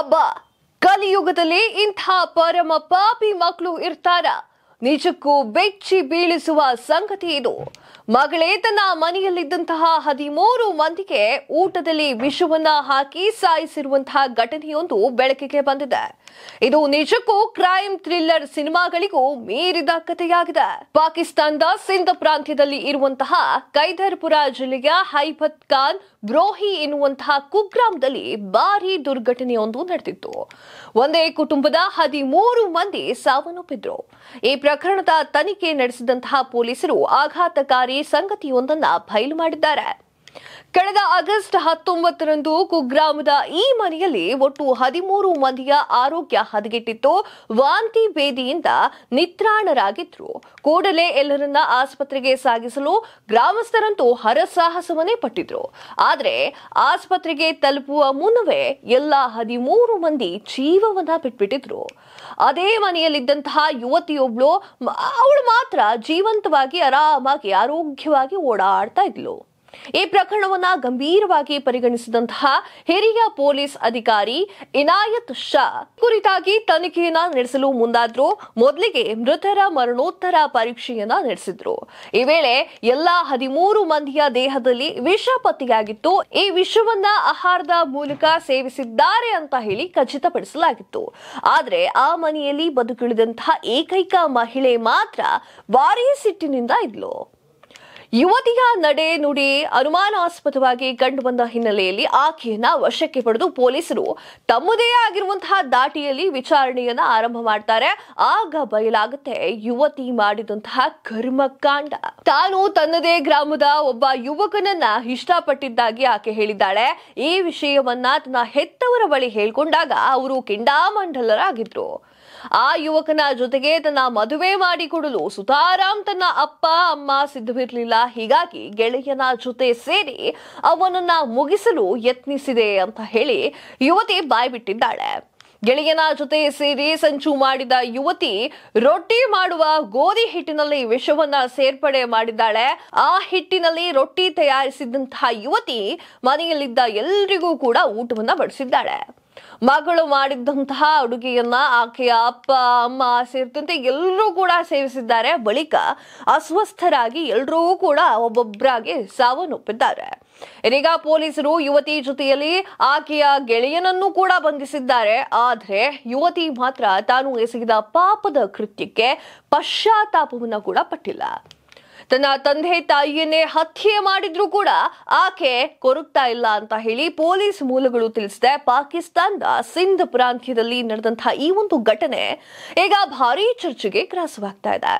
ಅಬ್ಬಾ ಕಲಿಯುಗದಲ್ಲಿ ಇಂಥ ಪರಮ ಪಾಪಿ ಮಕ್ಕಳು ಇರ್ತಾರ ನಿಜಕ್ಕೂ ಬೆಚ್ಚಿ ಬೀಳಿಸುವ ಸಂಗತಿ ಇದು ಮಗಳೇ ತನ್ನ ಮನೆಯಲ್ಲಿದ್ದಂತಹ ಹದಿಮೂರು ಮಂದಿಗೆ ಊಟದಲ್ಲಿ ವಿಷವನ್ನ ಹಾಕಿ ಸಾಯಿಸಿರುವಂತಹ ಘಟನೆಯೊಂದು ಬೆಳಕಿಗೆ ಬಂದಿದೆ ಇದು ನಿಜಕ್ಕೂ ಕ್ರೈಮ್ ಥ್ರಿಲ್ಲರ್ ಸಿನಿಮಾಗಳಿಗೂ ಮೀರಿದ ಕಥೆಯಾಗಿದೆ ಪಾಕಿಸ್ತಾನದ ಸಿಂಧ್ ಪ್ರಾಂತ್ಯದಲ್ಲಿ ಇರುವಂತಹ ಕೈದರ್ಪುರ ಜಿಲ್ಲೆಯ ಹೈಫತ್ ಖಾನ್ ಬ್ರೋಹಿ ಎನ್ನುವಂತಹ ಕುಗ್ರಾಮದಲ್ಲಿ ಭಾರಿ ದುರ್ಘಟನೆಯೊಂದು ನಡೆದಿತ್ತು ಒಂದೇ ಕುಟುಂಬದ ಹದಿಮೂರು ಮಂದಿ ಸಾವನ್ನಪ್ಪಿದ್ರು ಈ ಪ್ರಕರಣದ ತನಿಖೆ ನಡೆಸಿದಂತಹ ಪೊಲೀಸರು ಆಘಾತಕಾರಿ ಸಂಗತಿಯೊಂದನ್ನ ಫೈಲ್ ಮಾಡಿದ್ದಾರೆ ಕಳೆದ ಆಗಸ್ಟ್ ಹತ್ತೊಂಬತ್ತರಂದು ಕುಗ್ರಾಮದ ಈ ಮನೆಯಲ್ಲಿ ಒಟ್ಟು ಹದಿಮೂರು ಮಂದಿಯ ಆರೋಗ್ಯ ಹದಗೆಟ್ಟಿತ್ತು ವಾಂತಿ ಭೇದಿಯಿಂದ ನಿತ್ರಾಣರಾಗಿದ್ರು ಕೂಡಲೇ ಎಲ್ಲರನ್ನ ಆಸ್ಪತ್ರೆಗೆ ಸಾಗಿಸಲು ಗ್ರಾಮಸ್ಥರಂತೂ ಹರಸಾಹಸವನ್ನೇ ಪಟ್ಟಿದ್ರು ಆದರೆ ಆಸ್ಪತ್ರೆಗೆ ತಲುಪುವ ಮುನ್ನವೇ ಎಲ್ಲ ಹದಿಮೂರು ಮಂದಿ ಜೀವವನ್ನ ಬಿಟ್ಬಿಟ್ಟಿದ್ರು ಅದೇ ಮನೆಯಲ್ಲಿದ್ದಂತಹ ಯುವತಿಯೊಬ್ಳು ಅವಳು ಮಾತ್ರ ಜೀವಂತವಾಗಿ ಆರಾಮಾಗಿ ಆರೋಗ್ಯವಾಗಿ ಓಡಾಡ್ತಾ ಇದ್ಲು ಈ ಪ್ರಕರಣವನ್ನ ಗಂಭೀರವಾಗಿ ಪರಿಗಣಿಸಿದಂತಹ ಹಿರಿಯ ಪೊಲೀಸ್ ಅಧಿಕಾರಿ ಇನಾಯತ್ ಶಾ ಕುರಿತಾಗಿ ತನಿಖೆಯನ್ನ ನಡೆಸಲು ಮುಂದಾದ್ರು ಮೊದಲಿಗೆ ಮೃತರ ಮರಣೋತ್ತರ ಪರೀಕ್ಷೆಯನ್ನ ನಡೆಸಿದ್ರು ಈ ವೇಳೆ ಎಲ್ಲಾ ಹದಿಮೂರು ಮಂದಿಯ ದೇಹದಲ್ಲಿ ವಿಷ ಪತ್ತೆಯಾಗಿತ್ತು ಈ ವಿಷವನ್ನ ಆಹಾರದ ಮೂಲಕ ಸೇವಿಸಿದ್ದಾರೆ ಅಂತ ಹೇಳಿ ಖಚಿತಪಡಿಸಲಾಗಿತ್ತು ಆದರೆ ಆ ಮನೆಯಲ್ಲಿ ಬದುಕುಳಿದಂತಹ ಏಕೈಕ ಮಹಿಳೆ ಮಾತ್ರ ಭಾರೀ ಸಿಟ್ಟಿನಿಂದ ಇದ್ಲು ಯುವತಿಯ ನಡೆ ನುಡಿ ಅನುಮಾನಾಸ್ಪದವಾಗಿ ಕಂಡು ಬಂದ ಹಿನ್ನೆಲೆಯಲ್ಲಿ ಆಕೆಯನ್ನ ವಶಕ್ಕೆ ಪಡೆದು ಪೊಲೀಸರು ತಮ್ಮದೇ ಆಗಿರುವಂತಹ ದಾಟಿಯಲ್ಲಿ ವಿಚಾರಣೆಯನ್ನ ಆರಂಭ ಮಾಡ್ತಾರೆ ಆಗ ಬಯಲಾಗುತ್ತೆ ಯುವತಿ ಮಾಡಿದಂತಹ ಕರ್ಮಕಾಂಡ ತಾನು ತನ್ನದೇ ಗ್ರಾಮದ ಒಬ್ಬ ಯುವಕನನ್ನ ಇಷ್ಟಪಟ್ಟಿದ್ದಾಗಿ ಆಕೆ ಹೇಳಿದ್ದಾಳೆ ಈ ವಿಷಯವನ್ನ ತನ್ನ ಹೆತ್ತವರ ಬಳಿ ಹೇಳ್ಕೊಂಡಾಗ ಅವರು ಕಿಂಡಾಮಂಡಲರಾಗಿದ್ರು ಆ ಯುವಕನ ಜೊತೆಗೆ ತನ್ನ ಮದುವೆ ಮಾಡಿಕೊಡಲು ಸುತಾರಾಮ್ ತನ್ನ ಅಪ್ಪ ಅಮ್ಮ ಸಿದ್ಧವಿರಲಿಲ್ಲ ಹೀಗಾಗಿ ಗೆಳೆಯನ ಜೊತೆ ಸೇರಿ ಅವನನ್ನ ಮುಗಿಸಲು ಯತ್ನಿಸಿದೆ ಅಂತ ಹೇಳಿ ಯುವತಿ ಬಾಯ್ಬಿಟ್ಟಿದ್ದಾಳೆ ಗೆಳೆಯನ ಜೊತೆ ಸೇರಿ ಸಂಚು ಮಾಡಿದ ಯುವತಿ ರೊಟ್ಟಿ ಮಾಡುವ ಗೋಧಿ ಹಿಟ್ಟಿನಲ್ಲಿ ವಿಷವನ್ನ ಸೇರ್ಪಡೆ ಮಾಡಿದ್ದಾಳೆ ಆ ಹಿಟ್ಟಿನಲ್ಲಿ ರೊಟ್ಟಿ ತಯಾರಿಸಿದಂತಹ ಯುವತಿ ಮನೆಯಲ್ಲಿದ್ದ ಎಲ್ರಿಗೂ ಕೂಡ ಊಟವನ್ನ ಬಡಿಸಿದ್ದಾಳೆ ಮಗಳು ಮಾಡಿದ್ದಂತಹ ಅಡುಗೆಯನ್ನ ಆಕೆಯ ಅಪ್ಪ ಅಮ್ಮ ಸೇರಿದಂತೆ ಎಲ್ಲರೂ ಕೂಡ ಸೇವಿಸಿದ್ದಾರೆ ಬಳಿಕ ಅಸ್ವಸ್ಥರಾಗಿ ಎಲ್ಲರೂ ಕೂಡ ಒಬ್ಬೊಬ್ಬರಾಗಿ ಸಾವನ್ನೊಪ್ಪಿದ್ದಾರೆ ಇದೀಗ ಪೊಲೀಸರು ಯುವತಿ ಜೊತೆಯಲ್ಲಿ ಆಕೆಯ ಗೆಳೆಯನನ್ನು ಕೂಡ ಬಂಧಿಸಿದ್ದಾರೆ ಆದರೆ ಯುವತಿ ಮಾತ್ರ ತಾನು ಎಸಗಿದ ಪಾಪದ ಕೃತ್ಯಕ್ಕೆ ಪಶ್ಚಾತ್ತಾಪವನ್ನು ಕೂಡ ಪಟ್ಟಿಲ್ಲ ತನ್ನ ತಂದೆ ತಾಯಿಯನ್ನೇ ಹತ್ಯೆ ಮಾಡಿದ್ರೂ ಕೂಡ ಆಕೆ ಕೊರಗ್ತಾ ಇಲ್ಲ ಅಂತ ಹೇಳಿ ಪೊಲೀಸ್ ಮೂಲಗಳು ತಿಳಿಸಿದೆ ಪಾಕಿಸ್ತಾನದ ಸಿಂಧ್ ಪ್ರಾಂತ್ಯದಲ್ಲಿ ನಡೆದಂತಹ ಈ ಒಂದು ಘಟನೆ ಈಗ ಭಾರೀ ಚರ್ಚೆಗೆ ಗ್ರಾಸವಾಗ್ತಾ ಇದೆ